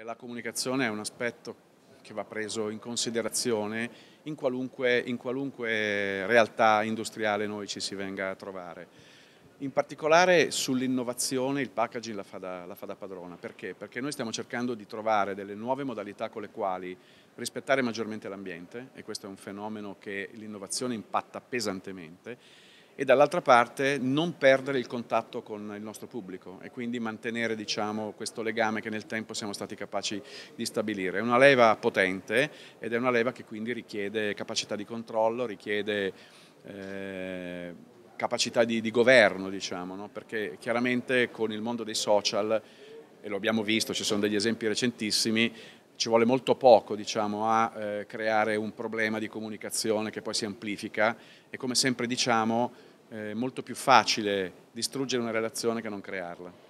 Eh, la comunicazione è un aspetto che va preso in considerazione in qualunque, in qualunque realtà industriale noi ci si venga a trovare. In particolare sull'innovazione il packaging la fa, da, la fa, da, padrona, perché? Perché noi stiamo cercando di trovare delle nuove modalità con le quali rispettare maggiormente l'ambiente e questo è un fenomeno che l'innovazione impatta pesantemente e dall'altra parte non perdere il contatto con il nostro pubblico e quindi mantenere diciamo, questo legame che nel tempo siamo stati capaci di stabilire. È una leva potente ed è una leva che quindi richiede capacità di controllo, richiede eh, capacità di, di governo, diciamo, no? perché chiaramente con il mondo dei social, e lo abbiamo visto, ci sono degli esempi recentissimi, ci vuole molto poco diciamo, a eh, creare un problema di comunicazione che poi si amplifica e come sempre diciamo è eh, molto più facile distruggere una relazione che non crearla.